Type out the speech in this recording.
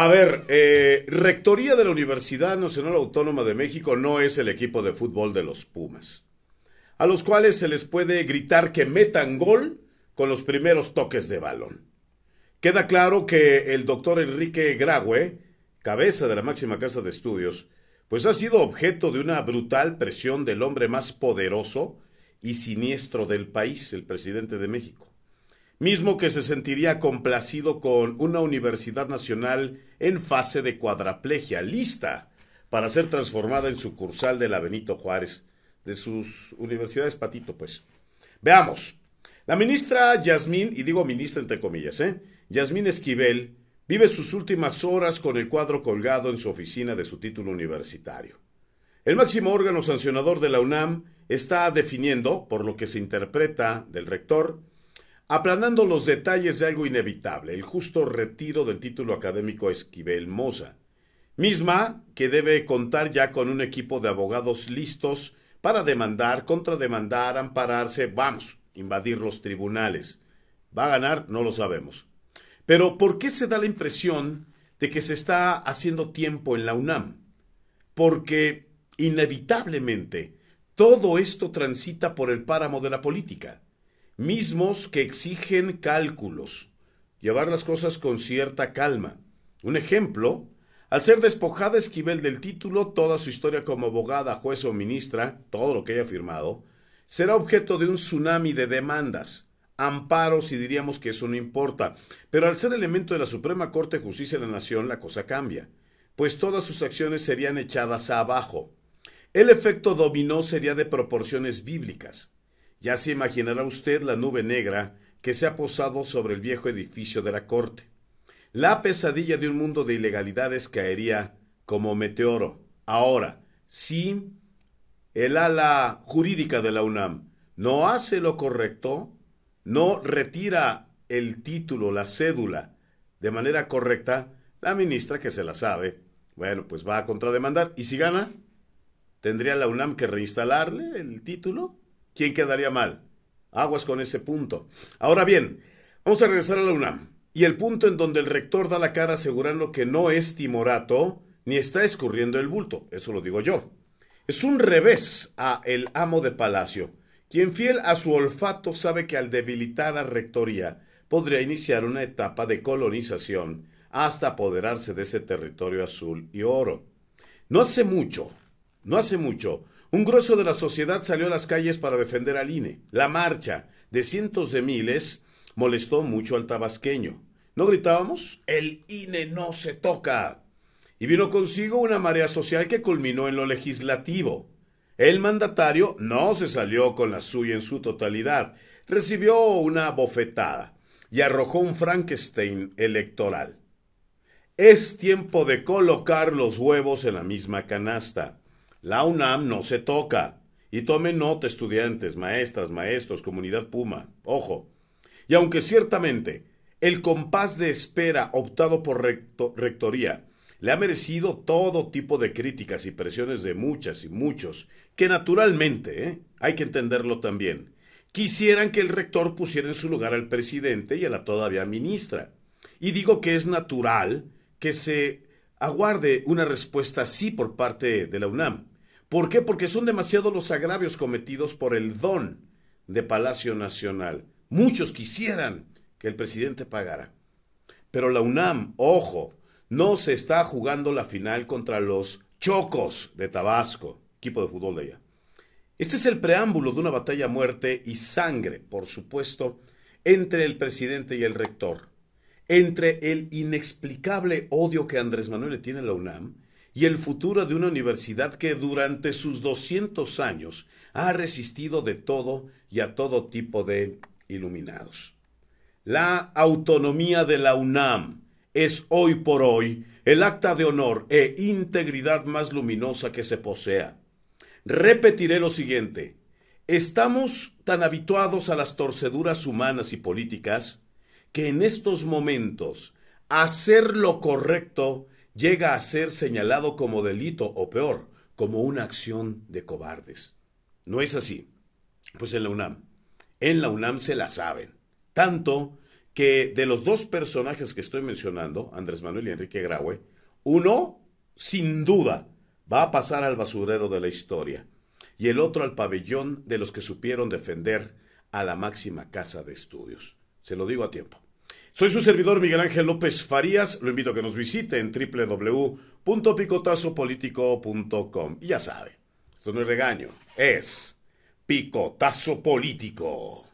A ver, eh, Rectoría de la Universidad Nacional Autónoma de México no es el equipo de fútbol de los Pumas, a los cuales se les puede gritar que metan gol con los primeros toques de balón. Queda claro que el doctor Enrique Graue, cabeza de la máxima casa de estudios, pues ha sido objeto de una brutal presión del hombre más poderoso y siniestro del país, el presidente de México mismo que se sentiría complacido con una universidad nacional en fase de cuadraplegia, lista para ser transformada en sucursal de la Benito Juárez, de sus universidades patito, pues. Veamos. La ministra Yasmín, y digo ministra entre comillas, ¿eh? Yasmín Esquivel vive sus últimas horas con el cuadro colgado en su oficina de su título universitario. El máximo órgano sancionador de la UNAM está definiendo, por lo que se interpreta del rector, Aplanando los detalles de algo inevitable, el justo retiro del título académico Esquivel Moza, misma que debe contar ya con un equipo de abogados listos para demandar, contrademandar, ampararse, vamos, invadir los tribunales. ¿Va a ganar? No lo sabemos. Pero ¿por qué se da la impresión de que se está haciendo tiempo en la UNAM? Porque inevitablemente todo esto transita por el páramo de la política mismos que exigen cálculos, llevar las cosas con cierta calma. Un ejemplo, al ser despojada Esquivel del título, toda su historia como abogada, juez o ministra, todo lo que haya firmado, será objeto de un tsunami de demandas, amparos y diríamos que eso no importa. Pero al ser elemento de la Suprema Corte de Justicia de la Nación, la cosa cambia, pues todas sus acciones serían echadas abajo. El efecto dominó sería de proporciones bíblicas. Ya se imaginará usted la nube negra que se ha posado sobre el viejo edificio de la corte. La pesadilla de un mundo de ilegalidades caería como meteoro. Ahora, si el ala jurídica de la UNAM no hace lo correcto, no retira el título, la cédula, de manera correcta, la ministra que se la sabe, bueno, pues va a contrademandar. Y si gana, tendría la UNAM que reinstalarle el título ¿quién quedaría mal? Aguas con ese punto. Ahora bien, vamos a regresar a la UNAM. Y el punto en donde el rector da la cara asegurando que no es timorato ni está escurriendo el bulto, eso lo digo yo. Es un revés a el amo de palacio, quien fiel a su olfato sabe que al debilitar a rectoría podría iniciar una etapa de colonización hasta apoderarse de ese territorio azul y oro. No hace mucho, no hace mucho, un grueso de la sociedad salió a las calles para defender al INE. La marcha de cientos de miles molestó mucho al tabasqueño. ¿No gritábamos? El INE no se toca. Y vino consigo una marea social que culminó en lo legislativo. El mandatario no se salió con la suya en su totalidad, recibió una bofetada y arrojó un Frankenstein electoral. Es tiempo de colocar los huevos en la misma canasta. La UNAM no se toca. Y tome nota estudiantes, maestras, maestros, comunidad Puma. Ojo. Y aunque ciertamente el compás de espera optado por rectoría le ha merecido todo tipo de críticas y presiones de muchas y muchos, que naturalmente, ¿eh? hay que entenderlo también, quisieran que el rector pusiera en su lugar al presidente y a la todavía ministra. Y digo que es natural que se aguarde una respuesta así por parte de la UNAM. ¿Por qué? Porque son demasiados los agravios cometidos por el don de Palacio Nacional. Muchos quisieran que el presidente pagara. Pero la UNAM, ojo, no se está jugando la final contra los Chocos de Tabasco, equipo de fútbol de allá. Este es el preámbulo de una batalla a muerte y sangre, por supuesto, entre el presidente y el rector, entre el inexplicable odio que Andrés Manuel le tiene a la UNAM y el futuro de una universidad que durante sus 200 años ha resistido de todo y a todo tipo de iluminados. La autonomía de la UNAM es hoy por hoy el acta de honor e integridad más luminosa que se posea. Repetiré lo siguiente. Estamos tan habituados a las torceduras humanas y políticas que en estos momentos hacer lo correcto llega a ser señalado como delito o peor, como una acción de cobardes. No es así. Pues en la UNAM, en la UNAM se la saben. Tanto que de los dos personajes que estoy mencionando, Andrés Manuel y Enrique Graue, uno, sin duda, va a pasar al basurero de la historia y el otro al pabellón de los que supieron defender a la máxima casa de estudios. Se lo digo a tiempo. Soy su servidor Miguel Ángel López Farías. Lo invito a que nos visite en www.picotazopolitico.com. Y ya sabe, esto no es regaño, es Picotazo Político.